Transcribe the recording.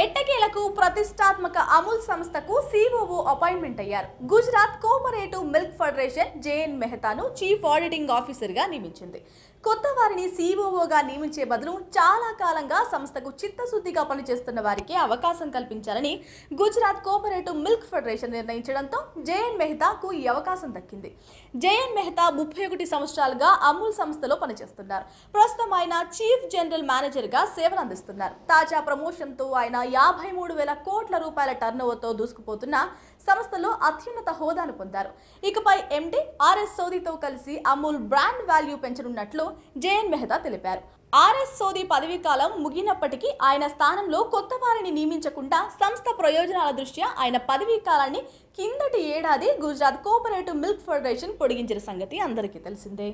ఎట్టకేలకు ప్రతిష్టాత్మక అమూల్ సంస్థకు సిఓఓ అపాయింట్మెంట్ అయ్యారు Gujarat cooperative milk federation JN మెహతాను చీఫ్ ఆడిటింగ్ ఆఫీసర్గా నియమించింది కొత్త వారిని సిఓఓగా నియమించే బదులు చాలా కాలంగా సంస్థకు చిత్తశుద్ధిగా పనిచేస్తున్న వారికి అవకాశం కల్పించాలని గుజరాత్ కోఆపరేటివ్ మిల్క్ ఫెడరేషన్ నిర్ణయించడంతో జేఎన్ మెహతాకు ఈ అవకాశం దక్కింది జేఎన్ మెహతా ముప్పై ఒకటి సంవత్సరాలుగా అమూల్ సంస్థలో పనిచేస్తున్నారు ప్రస్తుతం ఆయన చీఫ్ జనరల్ మేనేజర్గా సేవలు అందిస్తున్నారు తాజా ప్రమోషన్తో ఆయన యాభై మూడు వేల కోట్ల రూపాయల టర్నోవర్తో దూసుకుపోతున్న సంస్థలో అత్యున్నత హోదాను పొందారు ఇకపై ఎండి ఆర్ఎస్ సోదీతో కలిసి అమూల్ బ్రాండ్ వాల్యూ పెంచనున్నట్లు జేఎన్ మెహతా తెలిపారు ఆర్ఎస్ సోదీ పదవీ కాలం ముగినప్పటికీ ఆయన స్థానంలో కొత్త వారిని నియమించకుండా సంస్థ ప్రయోజనాల దృష్ట్యా ఆయన పదవీ కాలాన్ని కిందటి ఏడాది గుజరాత్ కోఆపరేటివ్ మిల్క్ ఫెడరేషన్ పొడిగించిన సంగతి అందరికీ తెలిసిందే